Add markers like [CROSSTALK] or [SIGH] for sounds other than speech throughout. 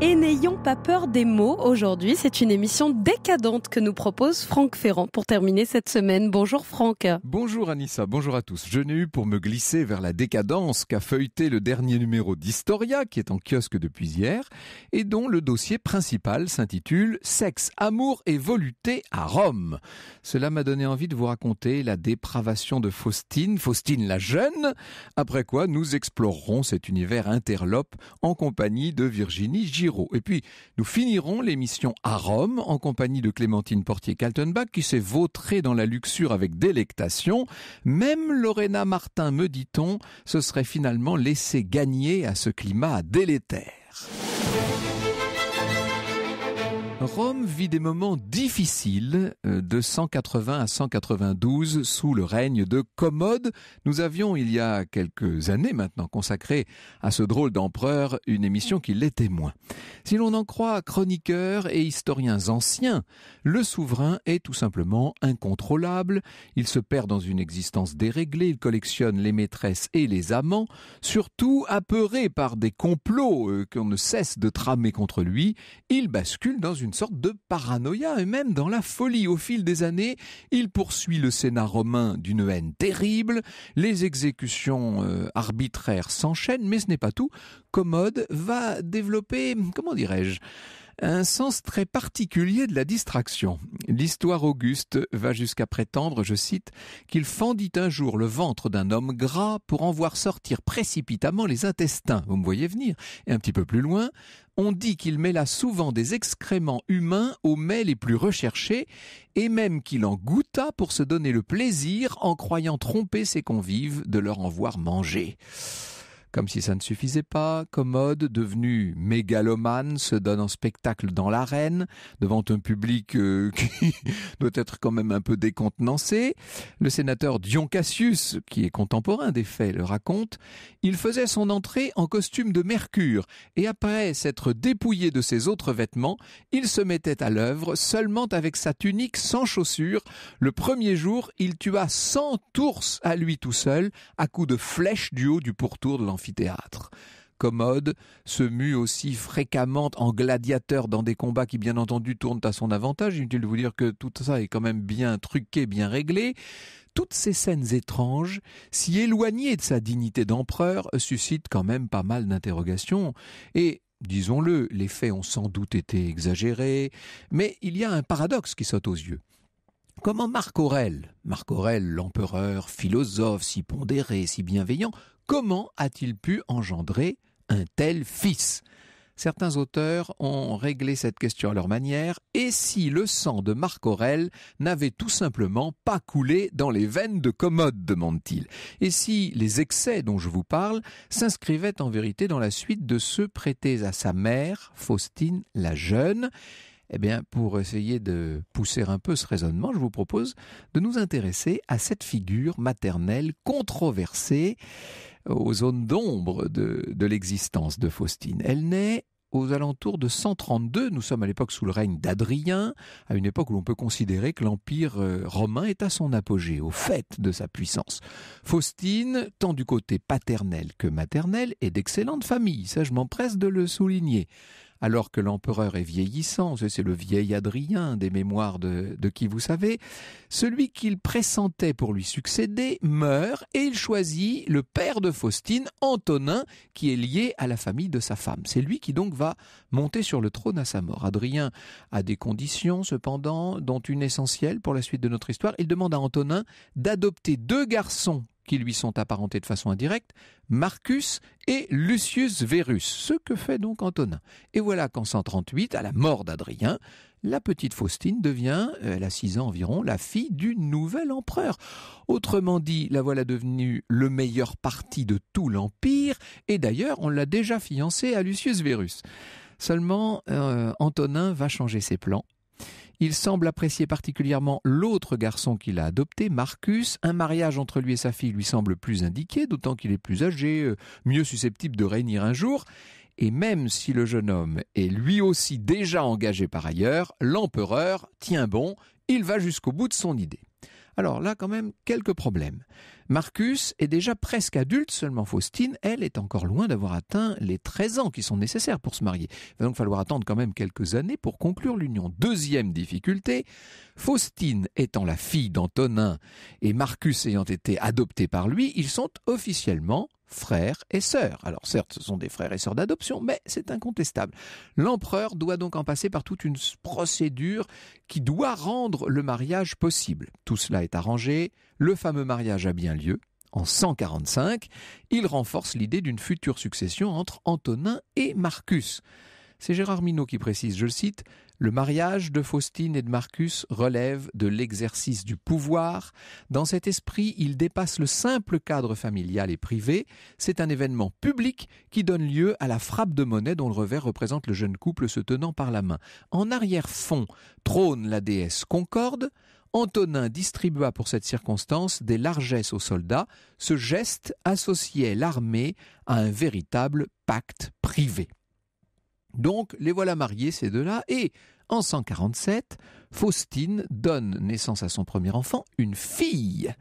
et n'ayons pas peur des mots. Aujourd'hui, c'est une émission décadente que nous propose Franck Ferrand pour terminer cette semaine. Bonjour Franck. Bonjour Anissa, bonjour à tous. Je n'ai eu pour me glisser vers la décadence qu'à feuilleter le dernier numéro d'Historia qui est en kiosque depuis hier et dont le dossier principal s'intitule Sexe, amour et volupté à Rome. Cela m'a donné envie de vous raconter la dépravation de Faustine, Faustine la jeune, après quoi nous explorerons cet univers interlope en compagnie de Virginie G et puis, nous finirons l'émission à Rome en compagnie de Clémentine Portier-Kaltenbach qui s'est vautrée dans la luxure avec délectation. Même Lorena Martin, me dit-on, se serait finalement laissée gagner à ce climat délétère. Rome vit des moments difficiles euh, de 180 à 192 sous le règne de Commode. Nous avions, il y a quelques années maintenant, consacré à ce drôle d'empereur une émission qui l'est témoin. Si l'on en croit chroniqueurs et historiens anciens, le souverain est tout simplement incontrôlable. Il se perd dans une existence déréglée, il collectionne les maîtresses et les amants, surtout apeuré par des complots euh, qu'on ne cesse de tramer contre lui, il bascule dans une sorte de paranoïa et même dans la folie. Au fil des années, il poursuit le Sénat romain d'une haine terrible, les exécutions euh, arbitraires s'enchaînent, mais ce n'est pas tout. Commode va développer, comment dirais-je, un sens très particulier de la distraction. L'histoire Auguste va jusqu'à prétendre, je cite, qu'il fendit un jour le ventre d'un homme gras pour en voir sortir précipitamment les intestins. Vous me voyez venir. Et un petit peu plus loin, on dit qu'il mêla souvent des excréments humains aux mets les plus recherchés, et même qu'il en goûta pour se donner le plaisir en croyant tromper ses convives de leur en voir manger. Comme si ça ne suffisait pas, Commode, devenu mégalomane, se donne en spectacle dans l'arène, devant un public euh, [LAUGHS] qui doit être quand même un peu décontenancé. Le sénateur Dion Cassius, qui est contemporain des faits, le raconte. Il faisait son entrée en costume de Mercure, et après s'être dépouillé de ses autres vêtements, il se mettait à l'œuvre seulement avec sa tunique sans chaussures. Le premier jour, il tua cent ours à lui tout seul, à coups de flèches du haut du pourtour de l'enfant. Commode se mue aussi fréquemment en gladiateur dans des combats qui bien entendu tournent à son avantage. Inutile de vous dire que tout ça est quand même bien truqué, bien réglé. Toutes ces scènes étranges, si éloignées de sa dignité d'empereur, suscitent quand même pas mal d'interrogations. Et disons-le, les faits ont sans doute été exagérés, mais il y a un paradoxe qui saute aux yeux. Comment Marc Aurel, Marc Aurèle, l'empereur, philosophe, si pondéré, si bienveillant, Comment a-t-il pu engendrer un tel fils Certains auteurs ont réglé cette question à leur manière, et si le sang de Marc Aurèle n'avait tout simplement pas coulé dans les veines de Commode, demande-t-il, et si les excès dont je vous parle s'inscrivaient en vérité dans la suite de ceux prêtés à sa mère, Faustine la Jeune, eh bien, pour essayer de pousser un peu ce raisonnement, je vous propose de nous intéresser à cette figure maternelle controversée aux zones d'ombre de, l'existence de Faustine. Elle naît aux alentours de 132. Nous sommes à l'époque sous le règne d'Adrien, à une époque où l'on peut considérer que l'Empire euh, romain est à son apogée, au fait de sa puissance. Faustine, tant du côté paternel que maternel, est d'excellente famille, ça je m'empresse de le souligner alors que l'empereur est vieillissant, c'est le vieil Adrien des mémoires de, qui vous savez, celui qu'il pressentait pour lui succéder meurt et il choisit le père de Faustine, Antonin, qui est lié à la famille de sa femme. C'est lui qui donc va monter sur le trône à sa mort. Adrien a des conditions cependant, dont une essentielle pour la suite de notre histoire. Il demande à Antonin d'adopter deux garçons qui lui sont apparentés de façon indirecte, Marcus et Lucius Verus, ce que fait donc Antonin. Et voilà qu'en 138, à la mort d'Adrien, la petite Faustine devient, euh, elle a 6 ans environ, la fille du nouvel empereur. Autrement dit, la voilà devenue le meilleur parti de tout l'Empire, et d'ailleurs on l'a déjà fiancée à Lucius Verus. Seulement, euh, Antonin va changer ses plans il semble apprécier particulièrement l'autre garçon qu'il a adopté, Marcus. Un mariage entre lui et sa fille lui semble plus indiqué, d'autant qu'il est plus âgé, euh, mieux susceptible de réunir un jour. Et même si le jeune homme est lui aussi déjà engagé par ailleurs, l'empereur tient bon, il va jusqu'au bout de son idée. Alors là, quand même, quelques problèmes. Marcus est déjà presque adulte, seulement Faustine, elle, est encore loin d'avoir atteint les 13 ans qui sont nécessaires pour se marier. Il va donc falloir attendre quand même quelques années pour conclure l'union. Deuxième difficulté, Faustine étant la fille d'Antonin et Marcus ayant été adopté par lui, ils sont officiellement frères et sœurs. Alors certes, ce sont des frères et sœurs d'adoption, mais c'est incontestable. L'empereur doit donc en passer par toute une procédure qui doit rendre le mariage possible. Tout cela est arrangé, le fameux mariage a bien lieu. En 145, il renforce l'idée d'une future succession entre Antonin et Marcus. C'est Gérard Minot qui précise, je le cite, le mariage de Faustine et de Marcus relève de l'exercice du pouvoir. Dans cet esprit, il dépasse le simple cadre familial et privé. C'est un événement public qui donne lieu à la frappe de monnaie dont le revers représente le jeune couple se tenant par la main. En arrière-fond trône la déesse Concorde. Antonin distribua pour cette circonstance des largesses aux soldats. Ce geste associait l'armée à un véritable pacte privé. Donc les voilà mariés ces deux-là et en 147, Faustine donne naissance à son premier enfant, une fille.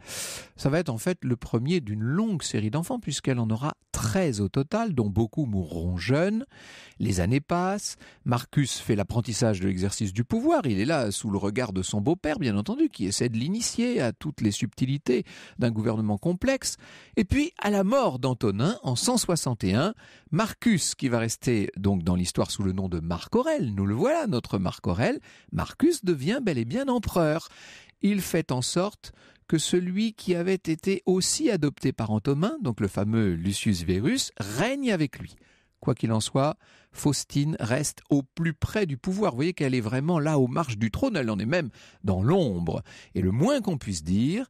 Ça va être en fait le premier d'une longue série d'enfants puisqu'elle en aura 13 au total, dont beaucoup mourront jeunes. Les années passent, Marcus fait l'apprentissage de l'exercice du pouvoir, il est là sous le regard de son beau-père bien entendu, qui essaie de l'initier à toutes les subtilités d'un gouvernement complexe. Et puis à la mort d'Antonin en 161, Marcus, qui va rester donc dans l'histoire sous le nom de Marc Aurèle, nous le voilà, notre Marc Aurèle, Marcus devient Bien, bel et bien empereur. Il fait en sorte que celui qui avait été aussi adopté par Antonin, donc le fameux Lucius Verus, règne avec lui. Quoi qu'il en soit, Faustine reste au plus près du pouvoir. Vous voyez qu'elle est vraiment là aux marches du trône, elle en est même dans l'ombre. Et le moins qu'on puisse dire,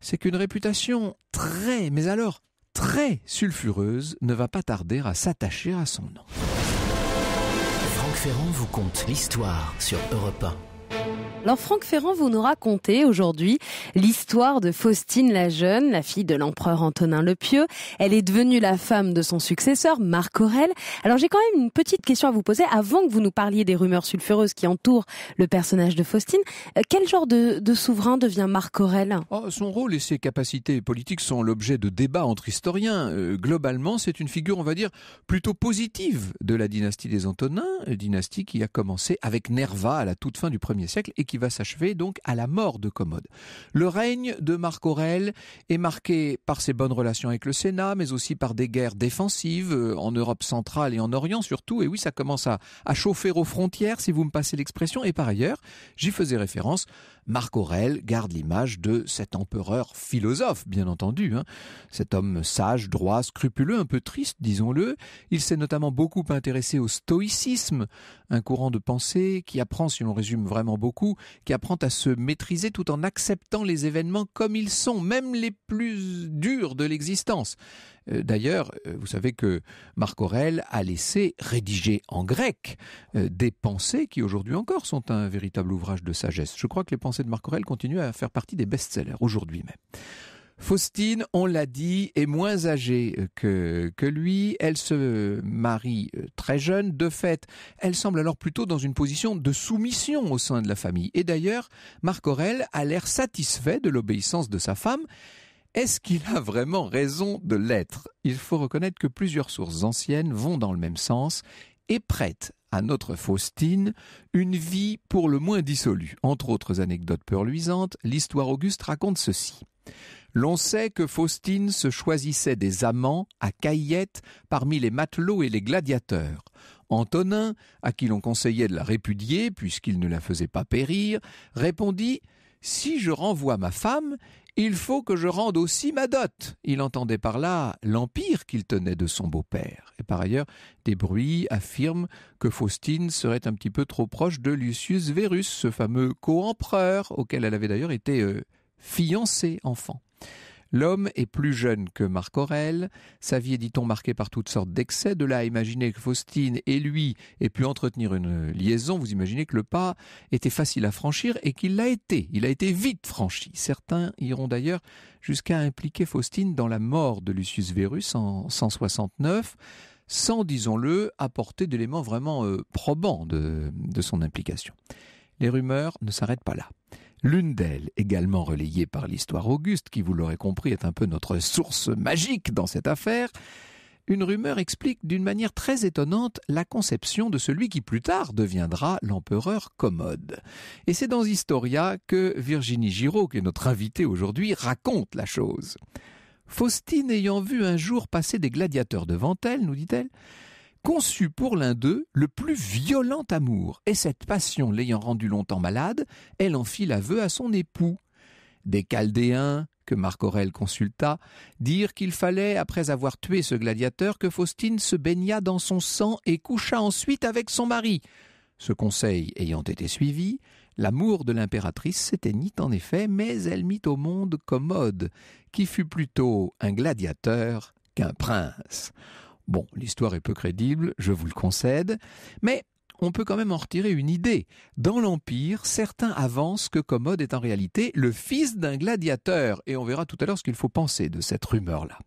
c'est qu'une réputation très, mais alors très sulfureuse ne va pas tarder à s'attacher à son nom. Franck Ferrand vous conte l'histoire sur Europe 1. Alors Franck Ferrand, vous nous racontez aujourd'hui l'histoire de Faustine la Jeune, la fille de l'empereur Antonin le Pieux. Elle est devenue la femme de son successeur, Marc Aurèle. Alors j'ai quand même une petite question à vous poser avant que vous nous parliez des rumeurs sulfureuses qui entourent le personnage de Faustine. Euh, quel genre de, souverain devient Marc Aurèle oh, Son rôle et ses capacités politiques sont l'objet de débats entre historiens. Euh, globalement, c'est une figure, on va dire, plutôt positive de la dynastie des Antonins, euh, dynastie qui a commencé avec Nerva à la toute fin du 1er siècle et qui qui va s'achever donc à la mort de Commode. Le règne de Marc Aurèle est marqué par ses bonnes relations avec le Sénat, mais aussi par des guerres défensives euh, en Europe centrale et en Orient surtout. Et oui, ça commence à chauffer aux frontières, si vous me passez l'expression. Et par ailleurs, j'y faisais référence, Marc Aurèle garde l'image de cet empereur philosophe, bien entendu, hein. cet homme sage, droit, scrupuleux, un peu triste, disons-le. Il s'est notamment beaucoup intéressé au stoïcisme, un courant de pensée qui apprend, si l'on résume vraiment beaucoup, qui apprend à se maîtriser tout en acceptant les événements comme ils sont, même les plus durs de l'existence. Euh, d'ailleurs, euh, vous savez que Marc Aurèle a laissé rédiger en grec euh, des pensées qui aujourd'hui encore sont un véritable ouvrage de sagesse. Je crois que les pensées de Marc Aurèle continuent à faire partie des best-sellers aujourd'hui même. Faustine, on l'a dit, est moins âgée que, que lui. Elle se marie très jeune. De fait, elle semble alors plutôt dans une position de soumission au sein de la famille. Et d'ailleurs, Marc Aurèle a l'air satisfait de l'obéissance de sa femme. Est-ce qu'il a vraiment raison de l'être Il faut reconnaître que plusieurs sources anciennes vont dans le même sens et prêtent à notre Faustine une vie pour le moins dissolue. Entre autres anecdotes perluisantes, l'histoire auguste raconte ceci. L'on sait que Faustine se choisissait des amants à Caillette parmi les matelots et les gladiateurs. Antonin, à qui l'on conseillait de la répudier puisqu'il ne la faisait pas périr, répondit si je renvoie ma femme, il faut que je rende aussi ma dot. Il entendait par là l'empire qu'il tenait de son beau-père. Et par ailleurs, des bruits affirment que Faustine serait un petit peu trop proche de Lucius Verus, ce fameux co-empereur auquel elle avait d'ailleurs été euh, fiancée enfant. L'homme est plus jeune que Marc Aurèle. Sa vie est, dit-on, marquée par toutes sortes d'excès. De là à imaginer que Faustine et lui aient pu entretenir une liaison, vous imaginez que le pas était facile à franchir et qu'il l'a été. Il a été vite franchi. Certains iront d'ailleurs jusqu'à impliquer Faustine dans la mort de Lucius Verus en 169 sans, disons-le, apporter d'éléments vraiment euh, probants de son implication. Les rumeurs ne s'arrêtent pas là. L'une d'elles, également relayée par l'histoire Auguste, qui vous l'aurez compris est un peu notre source magique dans cette affaire, une rumeur explique d'une manière très étonnante la conception de celui qui plus tard deviendra l'empereur Commode. Et c'est dans Historia que Virginie Giraud, qui est notre invitée aujourd'hui, raconte la chose. Faustine ayant vu un jour passer des gladiateurs devant elle, nous dit-elle, conçut pour l'un d'eux le plus violent amour, et cette passion l'ayant rendue longtemps malade, elle en fit l'aveu à son époux. Des Chaldéens, que Marc Aurèle consulta, dirent qu'il fallait, après avoir tué ce gladiateur, que Faustine se baigna dans son sang et coucha ensuite avec son mari. Ce conseil ayant été suivi, l'amour de l'impératrice s'éteignit en effet, mais elle mit au monde Commode, qui fut plutôt un gladiateur qu'un prince. Bon, l'histoire est peu crédible, je vous le concède, mais on peut quand même en retirer une idée. Dans l'Empire, certains avancent que Commode est en réalité le fils d'un gladiateur, et on verra tout à l'heure ce qu'il faut penser de cette rumeur-là.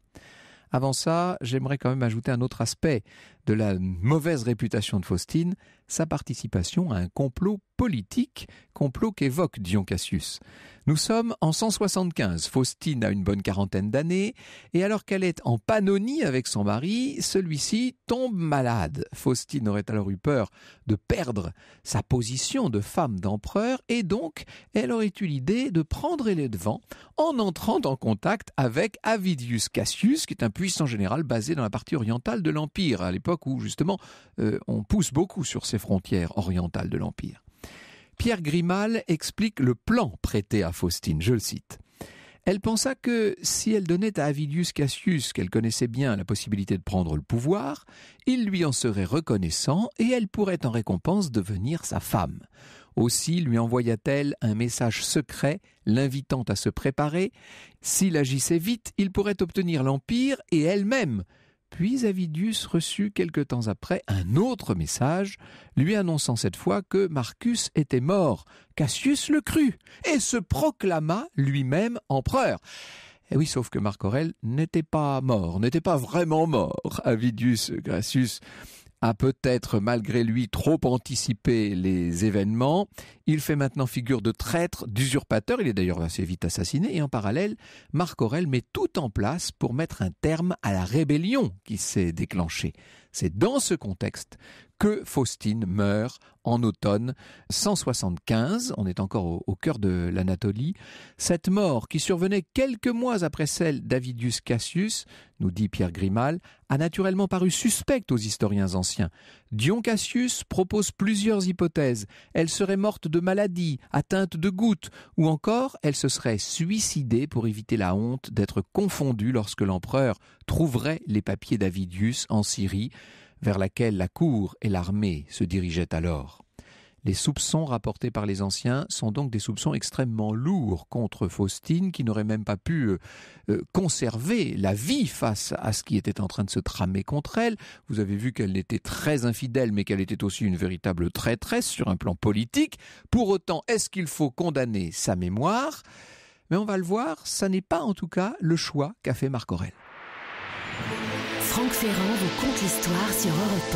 Avant ça, j'aimerais quand même ajouter un autre aspect de la mauvaise réputation de Faustine, sa participation à un complot politique, complot qu'évoque Dion Cassius. Nous sommes en 175. Faustine a une bonne quarantaine d'années et alors qu'elle est en panonie avec son mari, celui-ci tombe malade. Faustine aurait alors eu peur de perdre sa position de femme d'empereur et donc elle aurait eu l'idée de prendre les devants en entrant en contact avec Avidius Cassius, qui est un puissant général basé dans la partie orientale de l'Empire, à l'époque où justement euh, on pousse beaucoup sur ces frontières orientales de l'Empire. Pierre Grimal explique le plan prêté à Faustine, je le cite. Elle pensa que si elle donnait à Avidius Cassius, qu'elle connaissait bien, la possibilité de prendre le pouvoir, il lui en serait reconnaissant et elle pourrait en récompense devenir sa femme. Aussi lui envoya-t-elle un message secret l'invitant à se préparer. S'il agissait vite, il pourrait obtenir l'empire et elle-même. Puis Avidius reçut quelque temps après un autre message, lui annonçant cette fois que Marcus était mort. Cassius le crut et se proclama lui-même empereur. Eh oui, sauf que Marc Aurel n'était pas mort, n'était pas vraiment mort. Avidius Cassius a peut-être malgré lui trop anticipé les événements. Il fait maintenant figure de traître, d'usurpateur, il est d'ailleurs assez vite assassiné, et en parallèle, Marc Aurel met tout en place pour mettre un terme à la rébellion qui s'est déclenchée. C'est dans ce contexte que Faustine meurt en automne 175, on est encore au, cœur de l'Anatolie. Cette mort, qui survenait quelques mois après celle d'Avidius Cassius, nous dit Pierre Grimal, a naturellement paru suspecte aux historiens anciens. Dion Cassius propose plusieurs hypothèses. Elle serait morte de maladie, atteinte de gouttes, ou encore elle se serait suicidée pour éviter la honte d'être confondue lorsque l'empereur trouverait les papiers d'Avidius en Syrie vers laquelle la cour et l'armée se dirigeaient alors. Les soupçons rapportés par les anciens sont donc des soupçons extrêmement lourds contre Faustine, qui n'aurait même pas pu euh, euh, conserver la vie face à ce qui était en train de se tramer contre elle. Vous avez vu qu'elle était très infidèle, mais qu'elle était aussi une véritable traîtresse sur un plan politique. Pour autant, est-ce qu'il faut condamner sa mémoire Mais on va le voir, ça n'est pas en tout cas le choix qu'a fait Marc Aurèle. Franck Ferrand vous conte l'histoire sur Europe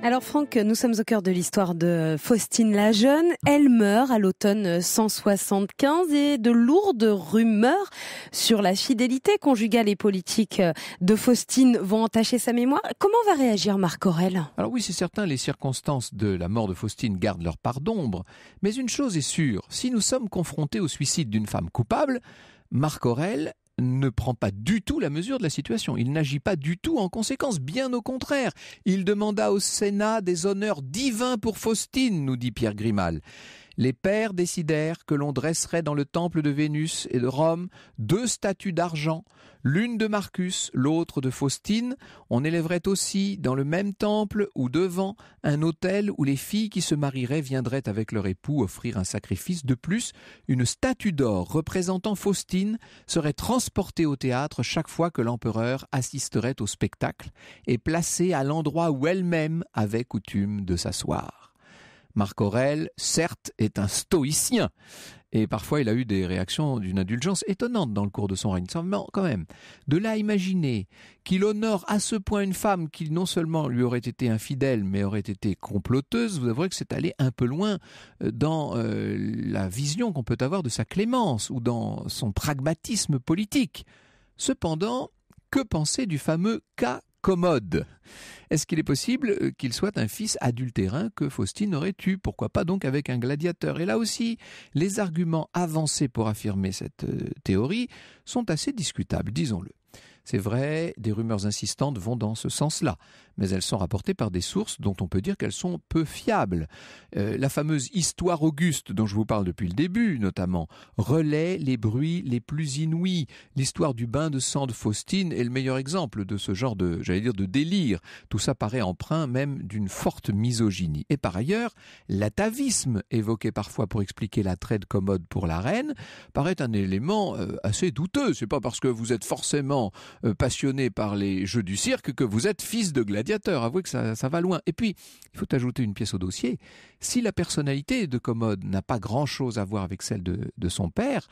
1. Alors Franck, nous sommes au cœur de l'histoire de Faustine la Jeune. Elle meurt à l'automne 175 et de lourdes rumeurs sur la fidélité conjugale et politique de Faustine vont entacher sa mémoire. Comment va réagir Marc Aurèle Alors oui, c'est certain, les circonstances de la mort de Faustine gardent leur part d'ombre. Mais une chose est sûre, si nous sommes confrontés au suicide d'une femme coupable, Marc Aurèle ne prend pas du tout la mesure de la situation. Il n'agit pas du tout en conséquence, bien au contraire. Il demanda au Sénat des honneurs divins pour Faustine, nous dit Pierre Grimal les pères décidèrent que l'on dresserait dans le temple de Vénus et de Rome deux statues d'argent, l'une de Marcus, l'autre de Faustine. On élèverait aussi dans le même temple ou devant un autel où les filles qui se marieraient viendraient avec leur époux offrir un sacrifice. De plus, une statue d'or représentant Faustine serait transportée au théâtre chaque fois que l'empereur assisterait au spectacle et placée à l'endroit où elle-même avait coutume de s'asseoir. Marc Aurèle, certes, est un stoïcien. Et parfois, il a eu des réactions d'une indulgence étonnante dans le cours de son règne. quand même, de là imaginer qu'il honore à ce point une femme qui non seulement lui aurait été infidèle, mais aurait été comploteuse, vous avouerez que c'est allé un peu loin euh, dans euh, la vision qu'on peut avoir de sa clémence ou dans son pragmatisme politique. Cependant, que penser du fameux cas commode. Est-ce qu'il est possible euh, qu'il soit un fils adultérin que Faustine aurait eu Pourquoi pas donc avec un gladiateur Et là aussi, les arguments avancés pour affirmer cette euh, théorie sont assez discutables, disons-le. C'est vrai, des rumeurs insistantes vont dans ce sens-là mais elles sont rapportées par des sources dont on peut dire qu'elles sont peu fiables. Euh, la fameuse histoire auguste dont je vous parle depuis le début, notamment, relaie les bruits les plus inouïs. L'histoire du bain de sang de Faustine est le meilleur exemple de ce genre de, j'allais dire, de délire. Tout ça paraît emprunt même d'une forte misogynie. Et par ailleurs, l'atavisme évoqué parfois pour expliquer la traite commode pour la reine paraît un élément euh, assez douteux. C'est pas parce que vous êtes forcément euh, passionné par les jeux du cirque que vous êtes fils de gladiateur avouez que ça, va loin. Et puis, il faut ajouter une pièce au dossier. Si la personnalité de Commode n'a pas grand-chose à voir avec celle de son père,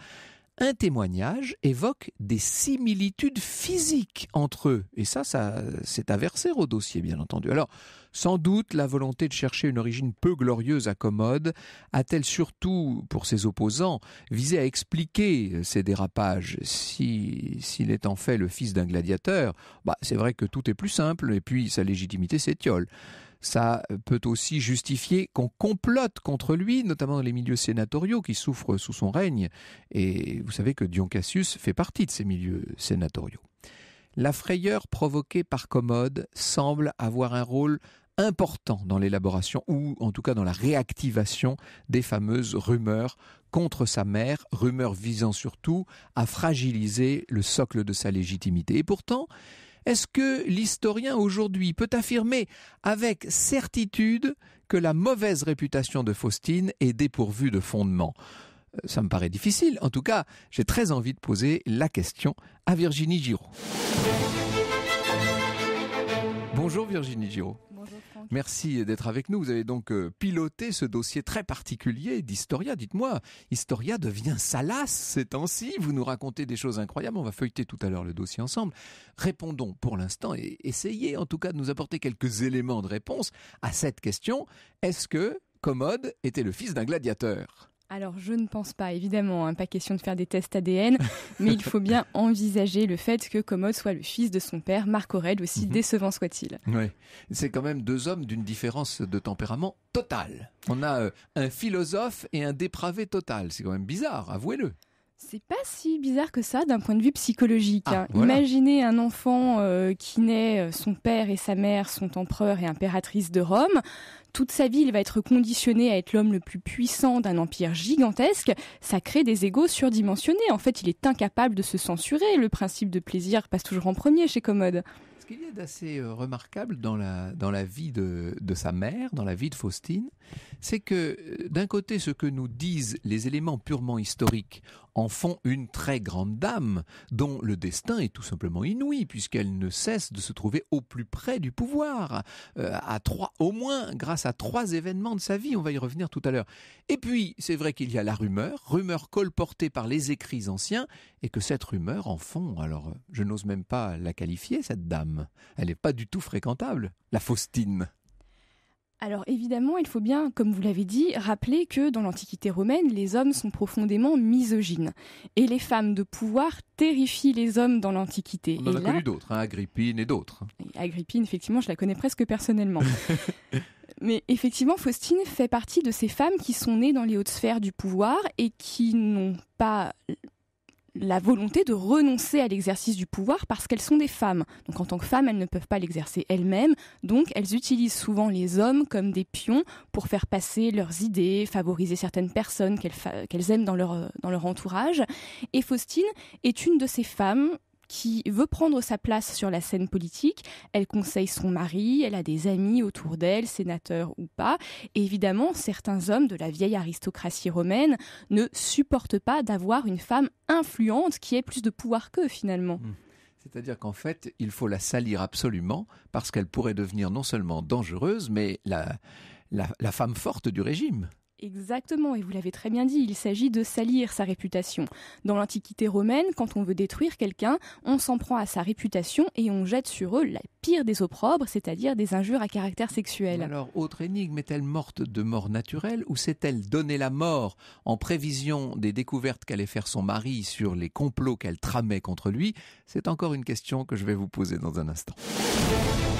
un témoignage évoque des similitudes physiques entre eux. Et ça, ça c'est aversaire au dossier, bien entendu. Alors, sans doute, la volonté de chercher une origine peu glorieuse à Commode a-t-elle surtout, pour ses opposants, visé à expliquer ces dérapages Si s'il est en fait le fils d'un gladiateur, bah, c'est vrai que tout est plus simple, et puis sa légitimité s'étiole. Ça euh, peut aussi justifier qu'on complote contre lui, notamment dans les milieux sénatoriaux qui souffrent sous son règne. Et vous savez que Dion Cassius fait partie de ces milieux sénatoriaux. La frayeur provoquée par Commode semble avoir un rôle important dans l'élaboration ou en tout cas dans la réactivation des fameuses rumeurs contre sa mère, rumeurs visant surtout à fragiliser le socle de sa légitimité. Et pourtant, est-ce que l'historien aujourd'hui peut affirmer avec certitude que la mauvaise réputation de Faustine est dépourvue de fondement euh, Ça me paraît difficile. En tout cas, j'ai très envie de poser la question à Virginie Giraud. Bonjour Virginie Giraud. Merci d'être avec nous. Vous avez donc euh, piloté ce dossier très particulier d'Historia. Dites-moi, Historia devient salace ces temps-ci. Vous nous racontez des choses incroyables. On va feuilleter tout à l'heure le dossier ensemble. Répondons pour l'instant et essayez en tout cas de nous apporter quelques éléments de réponse à cette question. Est-ce que Commode était le fils d'un gladiateur alors je ne pense pas, évidemment, hein, pas question de faire des tests ADN, [LAUGHS] mais il faut bien envisager le fait que Commode soit le fils de son père, Marc Aurèle, aussi mhm. décevant soit-il. Oui, c'est quand même deux hommes d'une différence de tempérament totale. On a euh, un philosophe et un dépravé total, c'est quand même bizarre, avouez-le. C'est pas si bizarre que ça d'un point de vue psychologique. Ah, hein. Imaginez un enfant euh, qui naît, euh, son père et sa mère sont empereurs et impératrices de Rome. Toute sa vie, il va être conditionné à être l'homme le plus puissant d'un empire gigantesque. Ça crée des égaux surdimensionnés. En fait, il est incapable de se censurer. Le principe de plaisir passe toujours en premier chez Commode. Ce qu'il y a d'assez euh, remarquable dans la, dans la vie de, de, sa mère, dans la vie de Faustine, c'est que d'un côté, ce que nous disent les éléments purement historiques, en font une très grande dame, dont le destin est tout simplement inouï, puisqu'elle ne cesse de se trouver au plus près du pouvoir, euh, à trois, au moins grâce à trois événements de sa vie, on va y revenir tout à l'heure. Et puis, c'est vrai qu'il y a la rumeur, rumeur colportée par les écrits anciens, et que cette rumeur en font, alors euh, je n'ose même pas la qualifier, cette dame, elle n'est pas du tout fréquentable, la Faustine. Alors évidemment, il faut bien, comme vous l'avez dit, rappeler que dans l'Antiquité romaine, les hommes sont profondément misogynes. Et les femmes de pouvoir terrifient les hommes dans l'Antiquité. On en a connu d'autres, hein, Agrippine et d'autres. Agrippine, effectivement, je la connais presque personnellement. [LAUGHS] Mais effectivement, Faustine fait partie de ces femmes qui sont nées dans les hautes sphères du pouvoir et qui n'ont pas la volonté de renoncer à l'exercice du pouvoir parce qu'elles sont des femmes. Donc en tant que femmes, elles ne peuvent pas l'exercer elles-mêmes, donc elles utilisent souvent les hommes comme des pions pour faire passer leurs idées, favoriser certaines personnes qu'elles aiment dans leur entourage. Et Faustine est une de ces femmes qui veut prendre sa place sur la scène politique. Elle conseille son mari, elle a des amis autour d'elle, sénateurs ou pas. évidemment, certains hommes de la vieille aristocratie romaine ne supportent pas d'avoir une femme influente qui ait plus de pouvoir qu'eux finalement. Hmm. C'est-à-dire qu'en fait, il faut la salir absolument parce qu'elle pourrait devenir non seulement dangereuse, mais la femme forte du régime. Exactement, et vous l'avez très bien dit, il s'agit de salir sa réputation. Dans l'Antiquité romaine, quand on veut détruire quelqu'un, on s'en prend à sa réputation et on jette sur eux la pire des opprobres, c'est-à-dire des injures à caractère sexuel. Alors, autre énigme, est-elle morte de mort naturelle ou s'est-elle donnée la mort en prévision des découvertes qu'allait faire son mari sur les complots qu'elle tramait contre lui C'est encore une question que je vais vous poser dans un instant.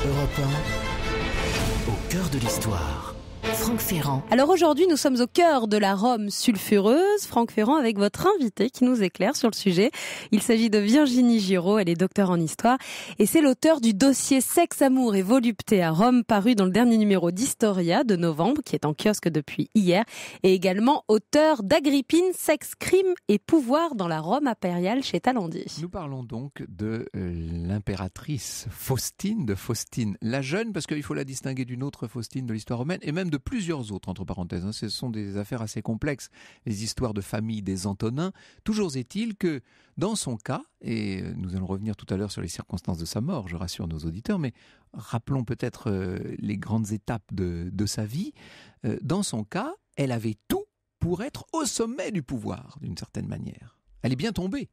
Europe 1, au cœur de l'histoire. Franck Ferrand. Alors aujourd'hui, nous sommes au cœur de la Rome sulfureuse. Franck Ferrand avec votre invité qui nous éclaire sur le sujet. Il s'agit de Virginie Giraud, elle est docteur en histoire et c'est l'auteur du dossier Sexe, amour et volupté à Rome paru dans le dernier numéro d'Historia de novembre qui est en kiosque depuis hier et également auteur d'Agrippine, Sexe, crime et pouvoir dans la Rome impériale chez Talandi. Nous parlons donc de euh, l'impératrice Faustine, de Faustine la jeune parce qu'il faut la distinguer d'une autre Faustine de l'histoire romaine et même de plusieurs autres, entre parenthèses. Hein. Ce sont des affaires assez complexes, les histoires de famille des Antonins. Toujours est-il que, dans son cas, et euh, nous allons revenir tout à l'heure sur les circonstances de sa mort, je rassure nos auditeurs, mais rappelons peut-être euh, les grandes étapes de, de sa vie. Euh, dans son cas, elle avait tout pour être au sommet du pouvoir, d'une certaine manière. Elle est bien tombée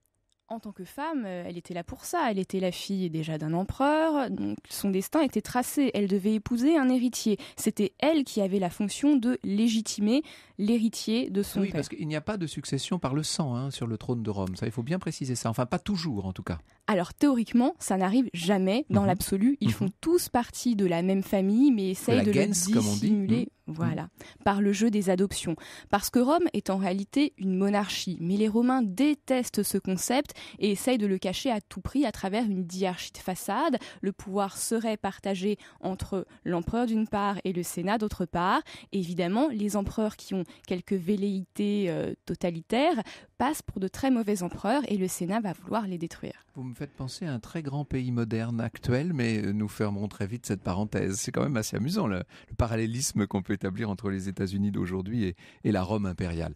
en tant que femme, euh, elle était là pour ça. Elle était la fille déjà d'un empereur, donc son destin était tracé. Elle devait épouser un héritier. C'était elle qui avait la fonction de légitimer l'héritier de son père. Oui, parce qu'il n'y a pas de succession par le sang hein, sur le trône de Rome. Ça, il faut bien préciser ça. Enfin, pas toujours en tout cas. Alors théoriquement, ça n'arrive jamais. Dans mhm. l'absolu, ils mhm. font tous partie de la même famille, mais essayent de, le dissimuler. Mhm. Mm. Voilà, par le jeu des adoptions. Parce que Rome est en réalité une monarchie, mais les Romains détestent ce concept et essayent de le cacher à tout prix à travers une diarchie de façade. Le pouvoir serait partagé entre l'empereur d'une part et le Sénat d'autre part. évidemment, les empereurs qui ont quelques velléités euh, totalitaires passent pour de très mauvais empereurs et le Sénat va vouloir les détruire. Vous me faites penser à un très grand pays moderne actuel, mais euh, nous fermons très vite cette parenthèse. C'est quand même assez amusant le, le parallélisme qu'on peut établir entre les États-Unis d'aujourd'hui et, la Rome impériale.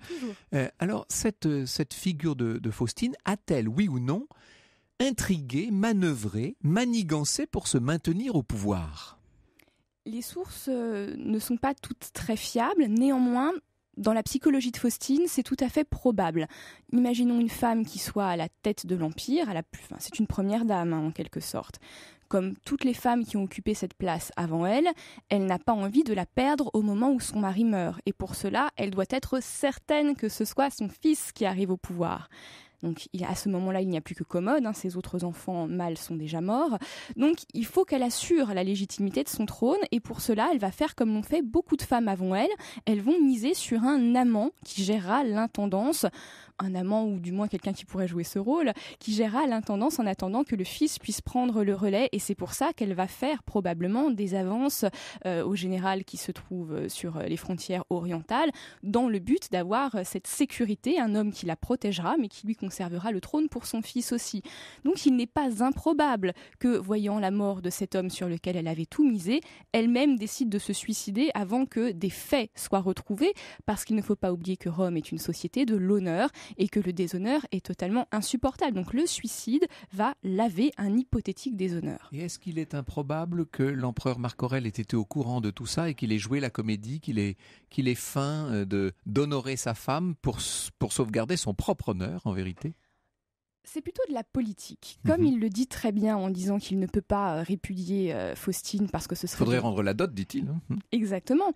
Euh, alors, cette, figure de, Faustine a-t-elle, oui ou non, intrigué, manœuvré, manigancé pour se maintenir au pouvoir Les sources euh, ne sont pas toutes très fiables. Néanmoins, dans la psychologie de Faustine, c'est tout à fait probable. Imaginons une femme qui soit à la tête de l'Empire, c'est une première dame hein, en quelque sorte comme toutes les femmes qui ont occupé cette place avant elle, elle n'a pas envie de la perdre au moment où son mari meurt, et pour cela, elle doit être certaine que ce soit son fils qui arrive au pouvoir. Donc à ce moment-là, il n'y a plus que Commode, hein, ses autres enfants mâles sont déjà morts. Donc il faut qu'elle assure la légitimité de son trône, et pour cela, elle va faire comme l'ont fait beaucoup de femmes avant elle, elles vont miser sur un amant qui gérera l'intendance, un amant ou du moins quelqu'un qui pourrait jouer ce rôle, qui gérera l'intendance en attendant que le fils puisse prendre le relais, et c'est pour ça qu'elle va faire probablement des avances euh, au général qui se trouve euh, sur euh, les frontières orientales, dans le but d'avoir cette sécurité, un homme qui la protégera, mais qui lui concerne conservera le trône pour son fils aussi. Donc il n'est pas improbable que, voyant la mort de cet homme sur lequel elle avait tout misé, elle-même décide de se suicider avant que des faits soient retrouvés, parce qu'il ne faut pas oublier que Rome est une société de l'honneur et que le déshonneur est totalement insupportable. Donc le suicide va laver un hypothétique déshonneur. Et est-ce qu'il est improbable que l'empereur Marc Aurèle ait été au courant de tout ça et qu'il ait joué la comédie, qu'il ait, qu'il fin euh, d'honorer sa femme pour, pour sauvegarder son propre honneur en vérité c'est plutôt de la politique. Mhm. Comme il le dit très bien en disant qu'il ne peut pas euh, répudier euh, Faustine parce que ce serait... Faudrait rendre la dot, dit-il. Hein. Exactement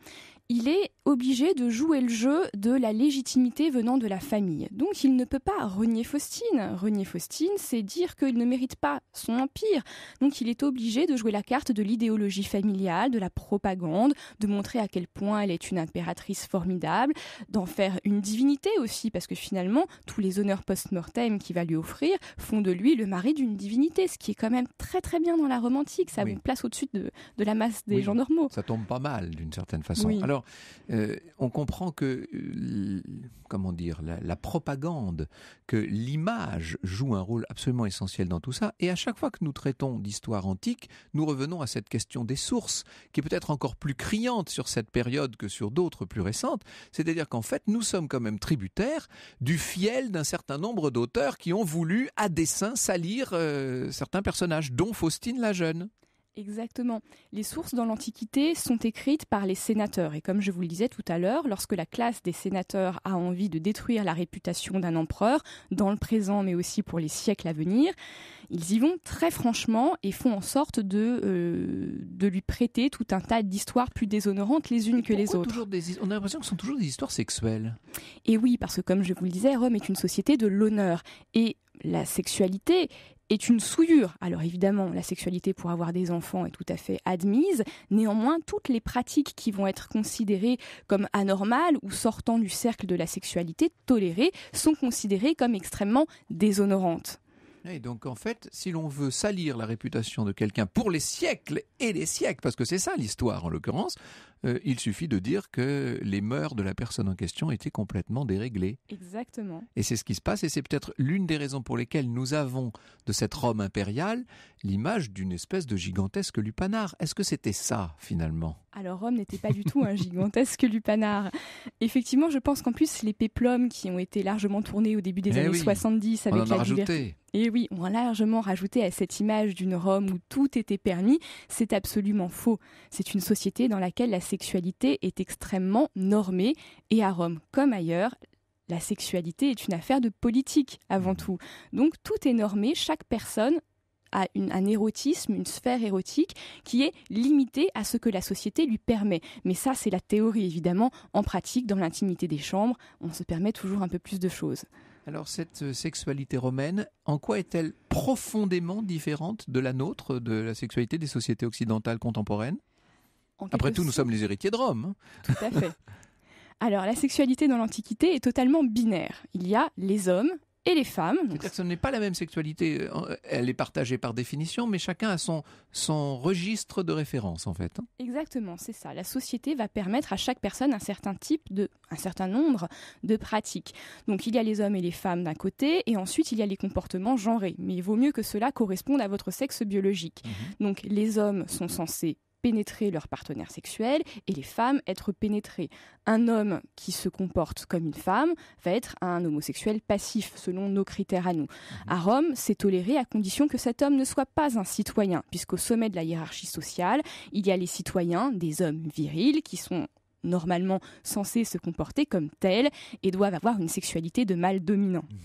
il est obligé de jouer le jeu de la légitimité venant de la famille. Donc il ne peut pas renier Faustine. Renier Faustine, c'est dire qu'il ne mérite pas son empire. Donc il est obligé de jouer la carte de l'idéologie familiale, de la propagande, de montrer à quel point elle est une impératrice formidable, d'en faire une divinité aussi, parce que finalement, tous les honneurs post-mortem qu'il va lui offrir font de lui le mari d'une divinité, ce qui est quand même très très bien dans la romantique. Ça vous place au-dessus de, la masse des gens normaux. Ça tombe pas mal d'une certaine façon. Alors euh, on comprend que, euh, comment dire, la, propagande, que l'image joue un rôle absolument essentiel dans tout ça. Et à chaque fois que nous traitons d'histoire antique, nous revenons à cette question des sources, qui est peut-être encore plus criante sur cette période que sur d'autres plus récentes. C'est-à-dire qu'en fait, nous sommes quand même tributaires du fiel d'un certain nombre d'auteurs qui ont voulu, à dessein, salir euh, certains personnages, dont Faustine la Jeune. Exactement. Les sources dans l'Antiquité sont écrites par les sénateurs. Et comme je vous le disais tout à l'heure, lorsque la classe des sénateurs a envie de détruire la réputation d'un empereur, dans le présent mais aussi pour les siècles à venir, ils y vont très franchement et font en sorte de, euh, de lui prêter tout un tas d'histoires plus déshonorantes les unes que les autres. Des... on a l'impression que ce sont toujours des histoires sexuelles. Et oui, parce que comme je vous le disais, Rome est une société de l'honneur. Et la sexualité est une souillure. Alors évidemment, la sexualité pour avoir des enfants est tout à fait admise. Néanmoins, toutes les pratiques qui vont être considérées comme anormales ou sortant du cercle de la sexualité tolérée sont considérées comme extrêmement déshonorantes. Et donc en fait, si l'on veut salir la réputation de quelqu'un pour les siècles et les siècles, parce que c'est ça l'histoire en l'occurrence, euh, il suffit de dire que les mœurs de la personne en question étaient complètement déréglées. Exactement. Et c'est ce qui se passe, et c'est peut-être l'une des raisons pour lesquelles nous avons de cette Rome impériale l'image d'une espèce de gigantesque lupanar. Est-ce que c'était ça finalement alors Rome n'était pas du tout un gigantesque lupanar. Effectivement, je pense qu'en plus les péplums qui ont été largement tournés au début des eh années 70 avec on la a Et eh oui, on a largement rajouté à cette image d'une Rome où tout était permis, c'est absolument faux. C'est une société dans laquelle la sexualité est extrêmement normée et à Rome comme ailleurs, la sexualité est une affaire de politique avant mm. tout. Donc tout est normé, chaque personne à un érotisme, une sphère érotique qui est limitée à ce que la société lui permet. Mais ça, c'est la théorie, évidemment. En pratique, dans l'intimité des chambres, on se permet toujours un peu plus de choses. Alors cette euh, sexualité romaine, en quoi est-elle profondément différente de la nôtre, de la sexualité des sociétés occidentales contemporaines Après tout, nous sommes les héritiers de Rome. Hein. Tout à fait. [LAUGHS] Alors la sexualité dans l'Antiquité est totalement binaire. Il y a les hommes et les femmes. cest ce n'est pas la même sexualité, euh, elle est partagée par définition, mais chacun a son, son registre de référence en fait. Hein. Exactement, c'est ça. La société va permettre à chaque personne un certain type de, un certain nombre de pratiques. Donc il y a les hommes et les femmes d'un côté, et ensuite il y a les comportements genrés. Mais il vaut mieux que cela corresponde à votre sexe biologique. Mm-hmm. Donc les hommes sont censés pénétrer leur partenaire sexuel et les femmes être pénétrées. Un homme qui se comporte comme une femme va être un homosexuel passif selon nos critères à nous. Mhm. À Rome, c'est toléré à condition que cet homme ne soit pas un citoyen, puisqu'au sommet de la hiérarchie sociale, il y a les citoyens, des hommes virils qui sont normalement censés se comporter comme tels et doivent avoir une sexualité de mâle dominant. Mhm.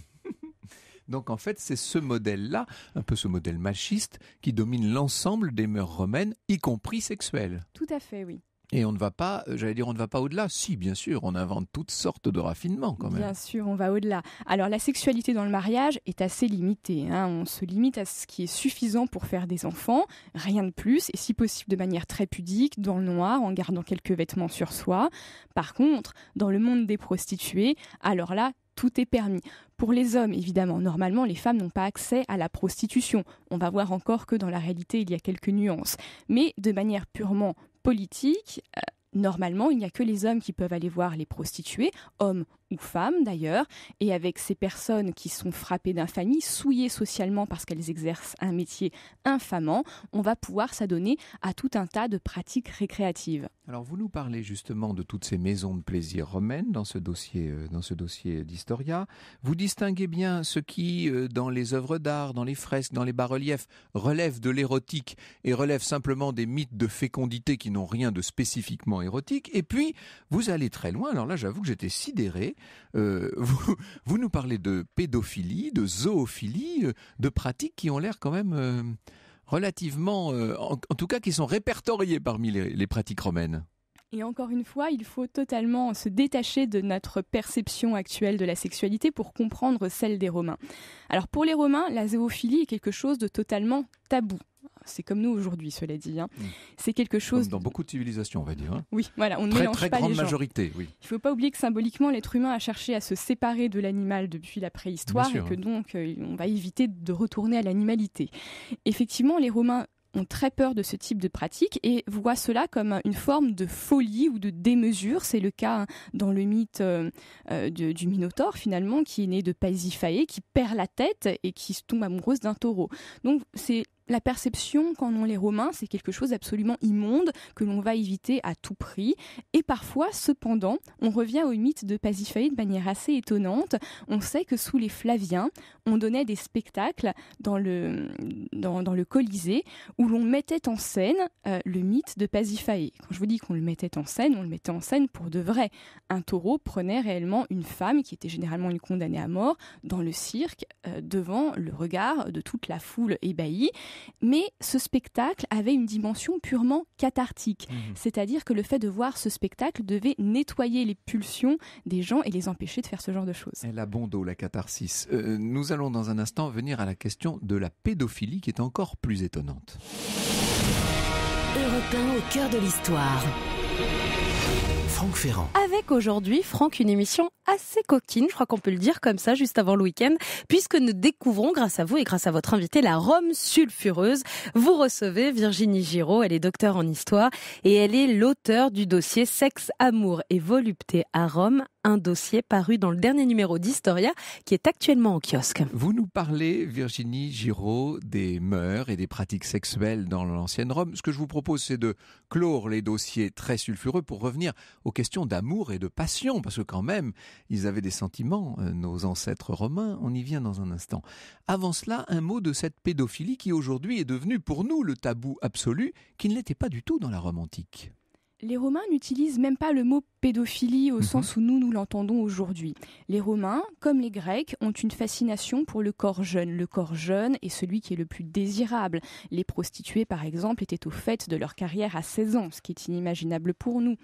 Donc en fait, c'est ce modèle-là, un peu ce modèle machiste, qui domine l'ensemble des mœurs romaines, y compris sexuelles. Tout à fait, oui. Et on ne va pas, euh, j'allais dire, on ne va pas au-delà. Si, bien sûr, on invente toutes sortes de raffinements quand même. Bien sûr, on va au-delà. Alors la sexualité dans le mariage est assez limitée. Hein. On se limite à ce qui est suffisant pour faire des enfants, rien de plus, et si possible de manière très pudique, dans le noir, en gardant quelques vêtements sur soi. Par contre, dans le monde des prostituées, alors là, tout est permis. Pour les hommes, évidemment, normalement, les femmes n'ont pas accès à la prostitution. On va voir encore que dans la réalité, il y a quelques nuances. Mais de manière purement politique, euh, normalement, il n'y a que les hommes qui peuvent aller voir les prostituées, hommes ou femmes d'ailleurs, et avec ces personnes qui sont frappées d'infamie, souillées socialement parce qu'elles exercent un métier infamant, on va pouvoir s'adonner à tout un tas de pratiques récréatives. Alors vous nous parlez justement de toutes ces maisons de plaisir romaines dans ce dossier, euh, dans ce dossier d'Historia. Vous distinguez bien ce qui, euh, dans les œuvres d'art, dans les fresques, dans les bas-reliefs, relève de l'érotique et relève simplement des mythes de fécondité qui n'ont rien de spécifiquement érotique. Et puis, vous allez très loin. Alors là, j'avoue que j'étais sidéré euh, [LAUGHS] vous, vous, nous parlez de pédophilie, de zoophilie, euh, de pratiques qui ont l'air quand même euh, relativement, en, tout cas qui sont répertoriées parmi les, les pratiques romaines. Et encore une fois, il faut totalement se détacher de notre perception actuelle de la sexualité pour comprendre celle des Romains. Alors pour les Romains, la zoophilie est quelque chose de totalement tabou. C'est comme nous aujourd'hui, cela dit. Hein. Mm. C'est quelque chose. dans beaucoup de civilisations, on va dire. Hein. Oui, voilà, on ne les mélange très très grande majorité, oui. Il ne faut pas oublier que symboliquement, l'être humain a cherché à se séparer de l'animal depuis la préhistoire et que donc euh, on va éviter de retourner à l'animalité. Effectivement, les Romains ont très peur de ce type de pratique et voient cela comme une forme de folie ou de démesure. C'est le cas dans le mythe euh, euh, du Minotaure finalement, qui est né de Pasiphae, qui perd la tête et qui se tombe amoureuse d'un taureau. Donc c'est la perception qu'en ont les Romains, c'est quelque chose d'absolument immonde que l'on va éviter à tout prix. Et parfois, cependant, on revient au mythe de Pasiphae de manière assez étonnante. On sait que sous les Flaviens, on donnait des spectacles dans le, dans, le Colisée où l'on mettait en scène euh, le mythe de Pasiphae. Quand je vous dis qu'on le mettait en scène, on le mettait en scène pour de vrai. Un taureau prenait réellement une femme, qui était généralement une condamnée à mort, dans le cirque, euh, devant le regard de toute la foule ébahie. Mais ce spectacle avait une dimension purement cathartique, mhm. c'est-à-dire que le fait de voir ce spectacle devait nettoyer les pulsions des gens et les empêcher de faire ce genre de choses. Elle a bon dos, la catharsis. Euh, nous allons dans un instant venir à la question de la pédophilie qui est encore plus étonnante. au de l'histoire. Avec aujourd'hui, Franck, une émission assez coquine, je crois qu'on peut le dire comme ça, juste avant le week-end, puisque nous découvrons, grâce à vous et grâce à votre invité, la Rome sulfureuse. Vous recevez Virginie Giraud, elle est docteur en histoire et elle est l'auteur du dossier Sexe, amour et volupté à Rome, un dossier paru dans le dernier numéro d'Historia qui est actuellement au kiosque. Vous nous parlez, Virginie Giraud, des mœurs et des pratiques sexuelles dans l'ancienne Rome. Ce que je vous propose, c'est de clore les dossiers très sulfureux pour revenir aux questions d'amour et de passion, parce que quand même, ils avaient des sentiments, euh, nos ancêtres romains. On y vient dans un instant. Avant cela, un mot de cette pédophilie qui aujourd'hui est devenue pour nous le tabou absolu qui ne l'était pas du tout dans la Rome antique. Les Romains n'utilisent même pas le mot pédophilie au mhm. sens où nous nous l'entendons aujourd'hui. Les Romains, comme les Grecs, ont une fascination pour le corps jeune. Le corps jeune est celui qui est le plus désirable. Les prostituées, par exemple, étaient au fait de leur carrière à 16 ans, ce qui est inimaginable pour nous.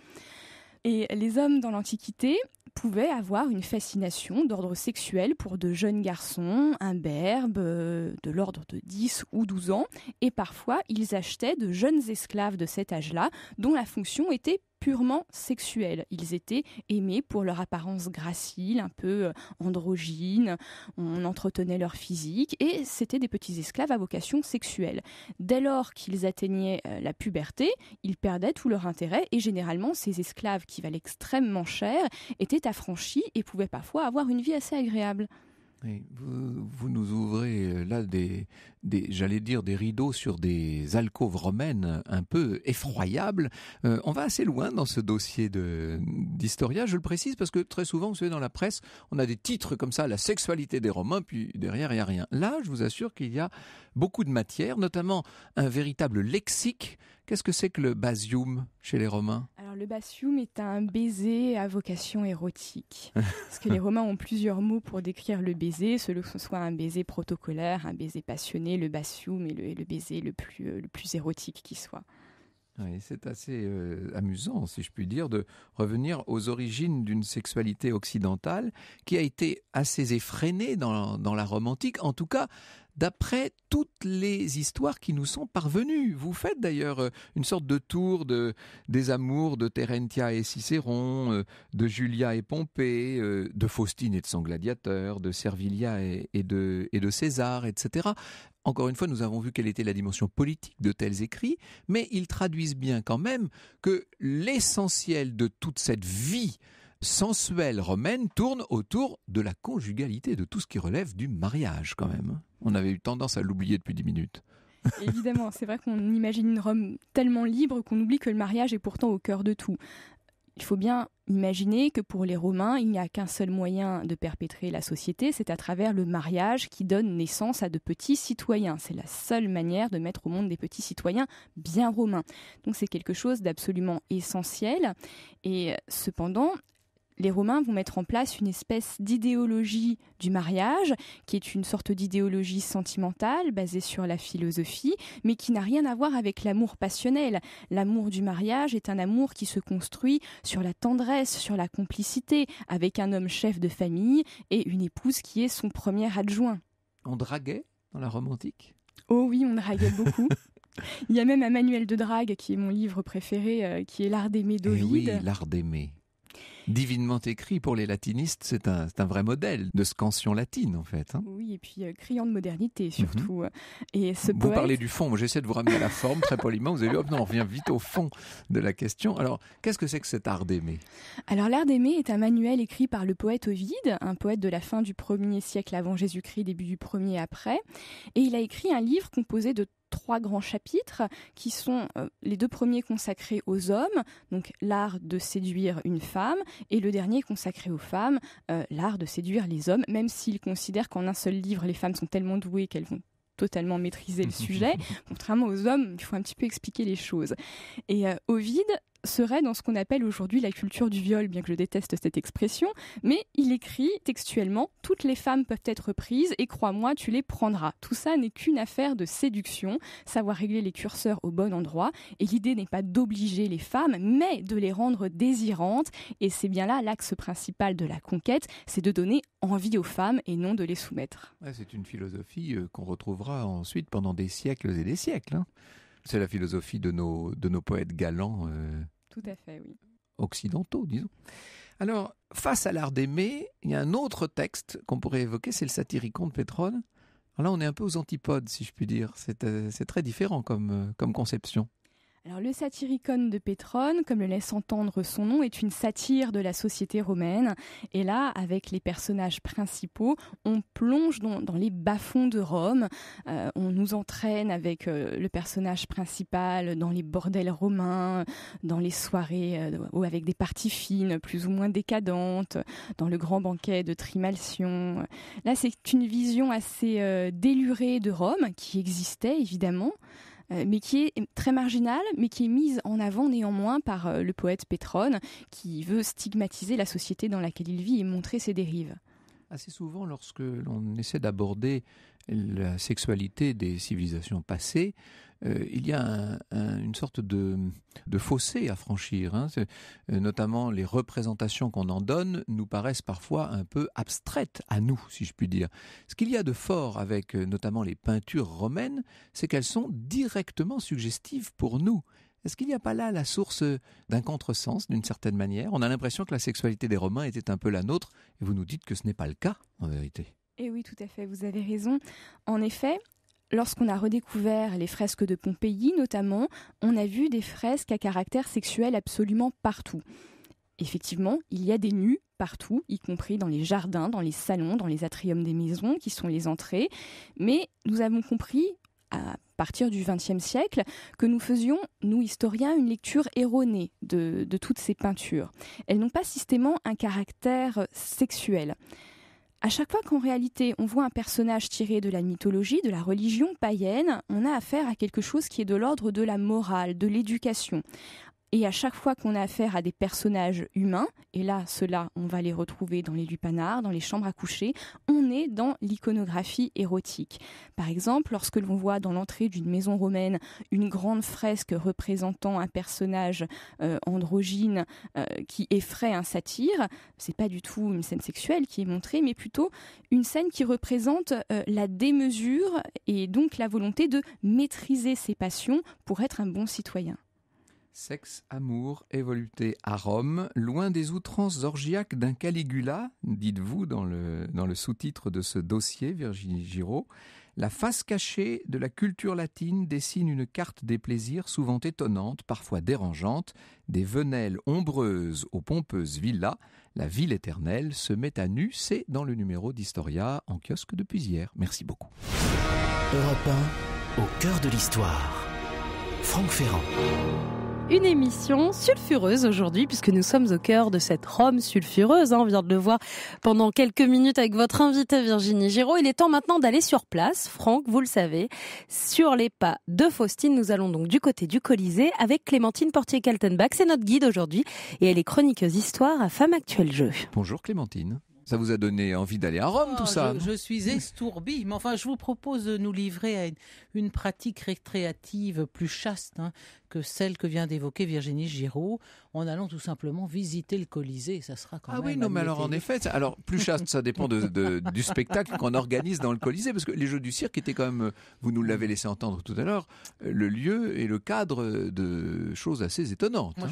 Et les hommes dans l'Antiquité pouvaient avoir une fascination d'ordre sexuel pour de jeunes garçons, imberbes, euh, de l'ordre de 10 ou 12 ans, et parfois ils achetaient de jeunes esclaves de cet âge-là, dont la fonction était purement sexuels. Ils étaient aimés pour leur apparence gracile, un peu euh, androgyne, on entretenait leur physique, et c'était des petits esclaves à vocation sexuelle. Dès lors qu'ils atteignaient euh, la puberté, ils perdaient tout leur intérêt, et généralement ces esclaves qui valaient extrêmement cher étaient affranchis et pouvaient parfois avoir une vie assez agréable vous, nous ouvrez euh, là des, j'allais dire des rideaux sur des alcôves romaines un peu effroyables. Euh, on va assez loin dans ce dossier d'Historia, je le précise parce que très souvent, vous savez, dans la presse, on a des titres comme ça, la sexualité des Romains, puis derrière il n'y a rien. Là, je vous assure qu'il y a beaucoup de matière, notamment un véritable lexique. Qu'est-ce que c'est que le basium chez les Romains Alors le basium est un baiser à vocation érotique. [LAUGHS] parce que les Romains ont plusieurs mots pour décrire le baiser, que ce soit un baiser protocolaire, un baiser passionné, le basium est le, baiser euh, le plus, érotique qui soit. c'est assez euh, amusant, si je puis dire, de revenir aux origines d'une sexualité occidentale qui a été assez effrénée dans, dans la Rome antique, en tout cas d'après toutes les histoires qui nous sont parvenues. Vous faites d'ailleurs euh, une sorte de tour des amours de Terentia et Cicéron, euh, de Julia et Pompée, euh, de Faustine et de son gladiateur, de Servilia et de César, etc. Encore une fois, nous avons vu quelle était la dimension politique de tels écrits, mais ils traduisent bien quand même que l'essentiel de toute cette vie sensuelle romaine tourne autour de la conjugalité, de tout ce qui relève du mariage quand même on avait eu tendance à l'oublier depuis dix minutes. [LAUGHS] Évidemment, c'est vrai qu'on imagine une Rome tellement libre qu'on oublie que le mariage est pourtant au cœur de tout. Il faut bien imaginer que pour les Romains, il n'y a qu'un seul moyen de perpétrer la société, c'est à travers le mariage qui donne naissance à de petits citoyens. C'est la seule manière de mettre au monde des petits citoyens bien romains. Donc c'est quelque chose d'absolument essentiel. Et cependant, les Romains vont mettre en place une espèce d'idéologie du mariage, qui est une sorte d'idéologie sentimentale basée sur la philosophie, mais qui n'a rien à voir avec l'amour passionnel. L'amour du mariage est un amour qui se construit sur la tendresse, sur la complicité, avec un homme chef de famille et une épouse qui est son premier adjoint. On draguait dans la romantique Oh oui, on draguait beaucoup. [LAUGHS] Il y a même un manuel de drague qui est mon livre préféré, euh, qui est L'art d'aimer eh d'Ovide. oui, L'art d'aimer. Divinement écrit pour les latinistes, c'est un, vrai modèle de scansion latine en fait. Hein. Oui, et puis euh, criant de modernité mhm. surtout. Et ce vous parler parlez du fond, j'essaie de vous ramener à la forme très poliment. Vous avez vu, non, on revient vite au fond de la question. Alors, qu'est-ce que c'est que cet art d'aimer Alors, l'art d'aimer est un manuel écrit par le poète Ovide, un poète de la fin du premier siècle avant Jésus-Christ, début du premier après. Et il a écrit un livre composé de trois grands chapitres qui sont euh, les deux premiers consacrés aux hommes, donc l'art de séduire une femme, et le dernier consacré aux femmes, euh, l'art de séduire les hommes, même s'ils considère qu'en un seul livre, les femmes sont tellement douées qu'elles vont totalement maîtriser le [LAUGHS] sujet. Contrairement aux hommes, il faut un petit peu expliquer les choses. Et euh, Ovid serait dans ce qu'on appelle aujourd'hui la culture du viol, bien que je déteste cette expression, mais il écrit textuellement Toutes les femmes peuvent être prises et crois-moi, tu les prendras. Tout ça n'est qu'une affaire de séduction, savoir régler les curseurs au bon endroit, et l'idée n'est pas d'obliger les femmes, mais de les rendre désirantes, et c'est bien là l'axe principal de la conquête, c'est de donner envie aux femmes et non de les soumettre. c'est une philosophie euh, qu'on retrouvera ensuite pendant des siècles et des siècles. Hein. C'est la philosophie de nos, de nos poètes galants. Euh, occidentaux, disons. Alors, face à l'art d'aimer, il y a un autre texte qu'on pourrait évoquer, c'est le Satyricon de Pétrone. là, on est un peu aux antipodes, si je puis dire. C'est euh, très différent comme euh, conception. Alors, le satiricon de Pétrone, comme le laisse entendre son nom, est une satire de la société romaine. Et là, avec les personnages principaux, on plonge dans, les bas-fonds de Rome. Euh, on nous entraîne avec euh, le personnage principal dans les bordels romains, dans les soirées euh, ou avec des parties fines, plus ou moins décadentes, dans le grand banquet de Trimalcion. Là, c'est une vision assez délurée de Rome, qui existait évidemment. Euh, mais qui est très marginale, mais qui est mise en avant néanmoins par euh, le poète Pétrone, qui veut stigmatiser la société dans laquelle il vit et montrer ses dérives. Assez souvent, lorsque l'on essaie d'aborder la sexualité des civilisations passées, euh, il y a une sorte de, fossé à franchir. Hein. Euh, notamment, les représentations qu'on en donne nous paraissent parfois un peu abstraites à nous, si je puis dire. Ce qu'il y a de fort avec euh, notamment les peintures romaines, c'est qu'elles sont directement suggestives pour nous. Est-ce qu'il n'y a pas là la source d'un contresens, d'une certaine manière On a l'impression que la sexualité des Romains était un peu la nôtre, et vous nous dites que ce n'est pas le cas, en vérité. Et eh oui, tout à fait, vous avez raison. En effet, Lorsqu'on a redécouvert les fresques de Pompéi notamment, on a vu des fresques à caractère sexuel absolument partout. Effectivement, il y a des nus partout, y compris dans les jardins, dans les salons, dans les atriums des maisons, qui sont les entrées. Mais nous avons compris, à partir du XXe siècle, que nous faisions, nous historiens, une lecture erronée de, toutes ces peintures. Elles n'ont pas systématiquement un caractère sexuel. À chaque fois qu'en réalité on voit un personnage tiré de la mythologie, de la religion païenne, on a affaire à quelque chose qui est de l'ordre de la morale, de l'éducation. Et à chaque fois qu'on a affaire à des personnages humains, et là, ceux-là, on va les retrouver dans les lupanards, dans les chambres à coucher, on est dans l'iconographie érotique. Par exemple, lorsque l'on voit dans l'entrée d'une maison romaine une grande fresque représentant un personnage euh, androgyne euh, qui effraie un satire, c'est pas du tout une scène sexuelle qui est montrée, mais plutôt une scène qui représente euh, la démesure et donc la volonté de maîtriser ses passions pour être un bon citoyen. Sexe, amour évoluté, à Rome, loin des outrances orgiaques d'un Caligula, dites-vous dans le, dans le sous-titre de ce dossier, Virginie Giraud, la face cachée de la culture latine dessine une carte des plaisirs souvent étonnante, parfois dérangeante, des venelles ombreuses aux pompeuses villas, la ville éternelle se met à nu, c'est dans le numéro d'Historia en kiosque depuis hier. Merci beaucoup. Europe au cœur de l'histoire. Franck Ferrand une émission sulfureuse aujourd'hui puisque nous sommes au cœur de cette Rome sulfureuse. Hein, on vient de le voir pendant quelques minutes avec votre invité Virginie Giraud. Il est temps maintenant d'aller sur place. Franck, vous le savez, sur les pas de Faustine, nous allons donc du côté du Colisée avec Clémentine Portier-Kaltenbach. C'est notre guide aujourd'hui et elle est chroniqueuse histoire à Femme Actuelle Jeu. Bonjour Clémentine. Ça vous a donné envie d'aller à Rome, tout oh, ça je, suis estourbi. Mais enfin, je vous propose de nous livrer à une, pratique récréative plus chaste hein que celle que vient d'évoquer Virginie Giraud en allant tout simplement visiter le Colisée. Ça sera quand même. Ah oui, non, mais alors en effet, alors plus chaste, ça dépend de, [LAUGHS] du spectacle qu'on organise dans le Colisée, parce que les Jeux du Cirque étaient quand même, vous nous l'avez laissé entendre tout à l'heure, le lieu et le cadre de choses assez étonnantes. Hein.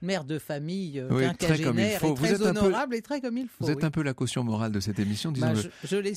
mère de famille, euh, très comme il faut. vous êtes honorable et très comme il faut. Vous êtes un peu la caution morale de cette émission, bah, disons.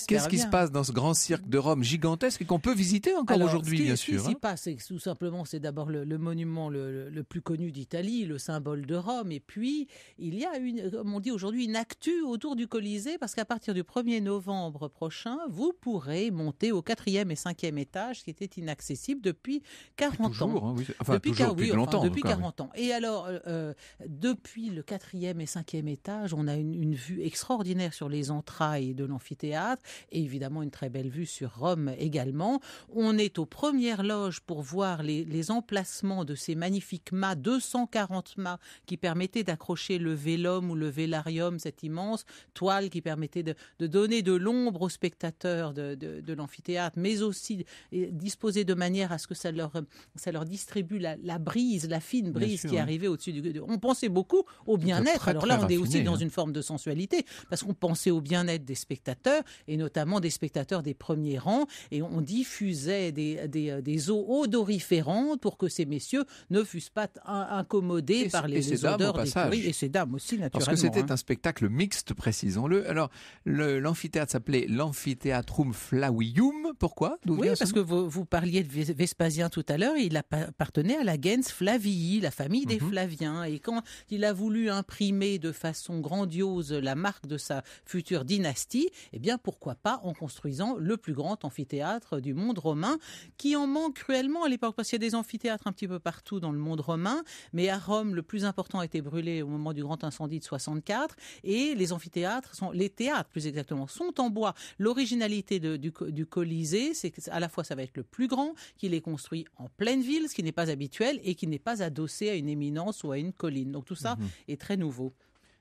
Qu'est-ce qui se passe dans ce grand cirque de Rome gigantesque et qu'on peut visiter encore aujourd'hui, bien sûr Ce qui s'y hein. tout simplement, c'est d'abord le monument le, plus connu d'Italie, le symbole de Rome. Et puis, il y a, une, comme on dit aujourd'hui, une actu autour du Colisée, parce qu'à partir du 1er novembre prochain, vous pourrez monter au 4e et 5e étage, qui était inaccessible depuis 40 ans. Hein, depuis, longtemps, depuis 40 ans. Et alors, euh, euh, depuis le 4e et 5e étage, on a une, vue extraordinaire sur les entrailles de l'amphithéâtre, et évidemment une très belle vue sur Rome également. On est aux premières loges pour voir les emplacements de ces magnifiques mâts, 240 mâts, qui permettaient d'accrocher le vélum ou le vélarium, cette immense toile qui permettait de, donner de l'ombre aux spectateurs de, l'amphithéâtre, mais aussi disposer de manière à ce que ça leur, ça leur distribue la, brise, la fine brise qui arrivait au-dessus du... On pensait beaucoup au bien-être. Alors là, on est aussi dans hein. une forme de sensualité, parce qu'on pensait au bien-être des spectateurs, et notamment des spectateurs des premiers rangs, et on diffusait des, des, euh, des eaux odoriférantes pour que ces messieurs ne fussent pas incommodés par les, odeurs des et ces dames aussi naturellement. Parce que c'était hein. un spectacle mixte, précisons-le. Alors l'amphithéâtre s'appelait l'amphithéatrum Flavium. Pourquoi Oui, parce que vous, parliez de Vespasien tout à l'heure. Il appartenait à la gens Flavii, la famille des mhm. Flaviens. Et quand il a voulu imprimer de façon grandiose la marque de sa future dynastie, eh bien pourquoi pas en construisant le plus grand amphithéâtre du monde romain, qui en manque cruellement à l'époque parce qu'il y a des amphithéâtres un petit peu partout dans le monde romain, mais à Rome, le plus important a été brûlé au moment du grand incendie de 64, et les amphithéâtres sont, les théâtres plus exactement, sont en bois. L'originalité du, Colisée, c'est à la fois ça va être le plus grand, qu'il est construit en pleine ville, ce qui n'est pas habituel, et qui n'est pas adossé à une éminence ou à une colline. Donc tout ça mhm. est très nouveau.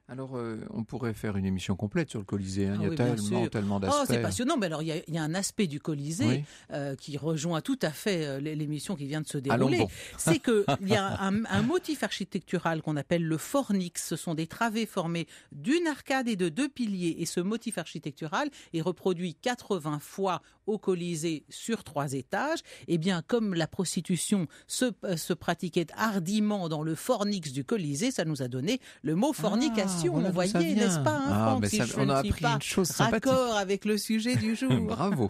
Alors, euh, on pourrait faire une émission complète sur le Colisée. Hein. Ah tellement, oh, d'aspects. c'est passionnant. Mais alors, il y, a, un aspect du Colisée euh, qui rejoint tout à fait euh, l'émission qui vient de se dérouler. [LAUGHS] C'est C'est qu'il y a un, un motif architectural qu'on appelle le fornix. Ce sont des travées formées d'une arcade et de deux piliers. Et ce motif architectural est reproduit 80 fois au Colisée sur trois étages, et eh bien, comme la prostitution euh, se, pratiquait hardiment dans le fornix du Colisée, ça nous a donné le mot ah, fornication. vous voyez, n'est-ce pas, hein, ah, On a appris une chose sympathique. avec le sujet du [LAUGHS] jour. Bravo.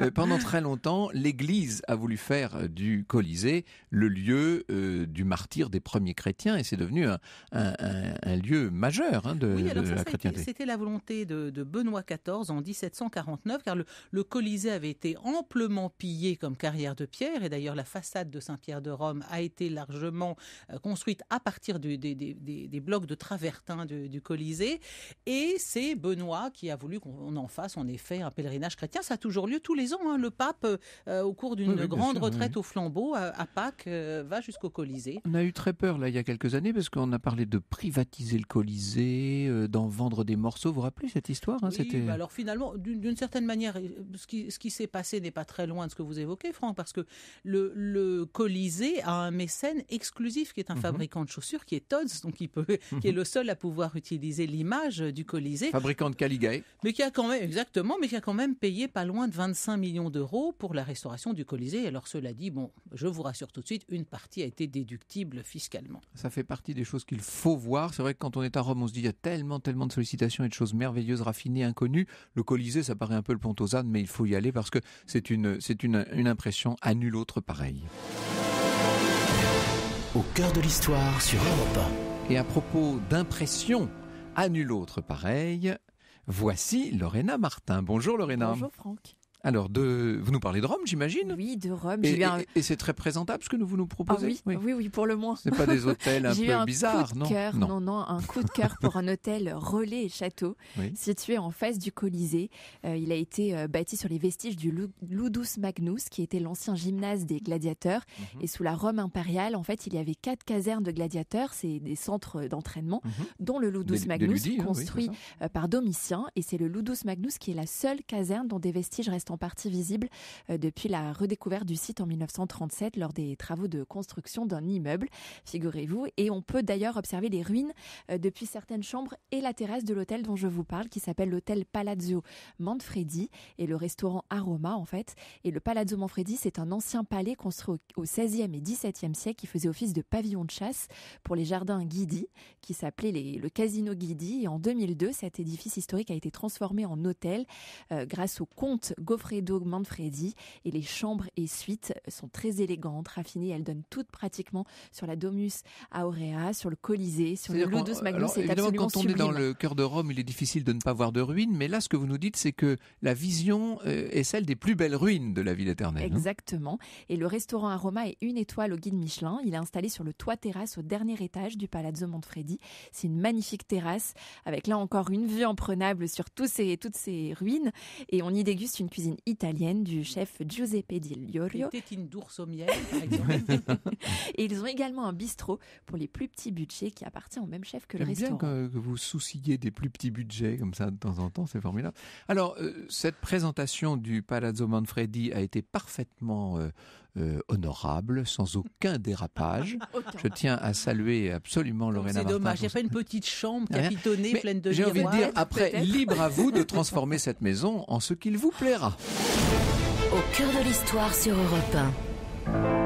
Euh, pendant très longtemps, l'Église a voulu faire euh, du Colisée le lieu du martyr des premiers chrétiens, et c'est devenu un, lieu majeur hein, de, la chrétienté. C'était la volonté de, Benoît XIV en 1749, car le, le Colisée avait été amplement pillée comme carrière de pierre, et d'ailleurs la façade de Saint-Pierre-de-Rome a été largement euh, construite à partir des, des, blocs de travertin du, Colisée, et c'est Benoît qui a voulu qu'on en fasse en effet un pèlerinage chrétien. Ça a toujours lieu tous les ans. Hein. Le pape, euh, euh, au cours d'une grande retraite aux au flambeau à, Pâques, va jusqu'au Colisée. On a eu très peur là il y a quelques années parce qu'on a parlé de privatiser le Colisée, d'en vendre des morceaux. Vous vous rappelez cette histoire hein? c'était bah alors finalement, d'une certaine manière, ce qui qui s'est passé n'est pas très loin de ce que vous évoquez, Franck, parce que le, Colisée a un mécène exclusif qui est un mhm. fabricant de chaussures, qui est Todds, donc qui, peut, mhm. qui est le seul à pouvoir utiliser l'image du Colisée. Fabricant de Caligae. Mais qui a quand même, exactement, mais qui a quand même payé pas loin de 25 millions d'euros pour la restauration du Colisée. Alors cela dit, bon, je vous rassure tout de suite, une partie a été déductible fiscalement. Ça fait partie des choses qu'il faut voir. C'est vrai que quand on est à Rome, on se dit il y a tellement, tellement de sollicitations et de choses merveilleuses, raffinées, inconnues. Le Colisée, ça paraît un peu le pont mais il faut y aller parce que c'est une, c'est une, impression à nul autre pareille. Au cœur de l'histoire sur Europe Et à propos d'impression à nul autre pareille, voici Lorena Martin. Bonjour Lorena. Bonjour Franck. Alors, vous nous parlez de Rome, j'imagine Oui, de Rome. Et, c'est très présentable ce que vous nous ah proposez. oui, oui, pour le moins. Ce n'est pas des [LAUGHS] hôtels un peu bizarres, non, non, non un coup de cœur pour un hôtel relais et château situé en face du Colisée. Euh, il a été euh, bâti sur les vestiges du Ludus Magnus, qui était l'ancien gymnase des gladiateurs. Mhm. Et sous la Rome impériale, en fait, il y avait quatre casernes de gladiateurs, c'est des centres d'entraînement, mhm. dont le Ludus Magnus, hein, construit euh, par Domitien. Et c'est le Ludus Magnus qui est la seule caserne dont des vestiges restent partie visible euh, depuis la redécouverte du site en 1937 lors des travaux de construction d'un immeuble, figurez-vous. Et on peut d'ailleurs observer les ruines euh, depuis certaines chambres et la terrasse de l'hôtel dont je vous parle, qui s'appelle l'hôtel Palazzo Manfredi et le restaurant Aroma, en fait. Et le Palazzo Manfredi, c'est un ancien palais construit au XVIe et XVIIe siècle qui faisait office de pavillon de chasse pour les jardins Guidi, qui s'appelait le Casino Guidi. Et en 2002, cet édifice historique a été transformé en hôtel euh, grâce au comte Gaufret de Manfredi et les chambres et suites sont très élégantes, raffinées. Elles donnent toutes pratiquement sur la Domus Aurea, sur le Colisée, sur le Ludus Magnus. C'est absolument quand on est dans le cœur de Rome, il est difficile de ne pas voir de ruines. Mais là, ce que vous nous dites, c'est que la vision euh, est celle des plus belles ruines de la ville éternelle. Hein. Exactement. et le restaurant Aroma est une étoile au guide Michelin. Il est installé sur le toit terrasse au dernier étage du Palazzo Manfredi. C'est une magnifique terrasse avec là encore une vue emprenable sur tous ces, toutes ces ruines. Et on y déguste une cuisine italienne du chef Giuseppe Di Liorio. d'ours au miel, par exemple. [LAUGHS] et ils ont également un bistrot pour les plus petits budgets qui appartient au même chef que le restaurant. bien que vous souciez des plus petits budgets comme ça de temps en temps, c'est formidable. Alors, euh, cette présentation du Palazzo Manfredi a été parfaitement euh, euh, honorable, sans aucun dérapage. [LAUGHS] je tiens à saluer absolument Lorena C'est dommage, il n'y une petite chambre ah, capitonnée, pleine de J'ai envie de dire, après, libre à vous de [LAUGHS] transformer cette maison en ce qu'il vous plaira. Au cœur de l'histoire sur Europe 1.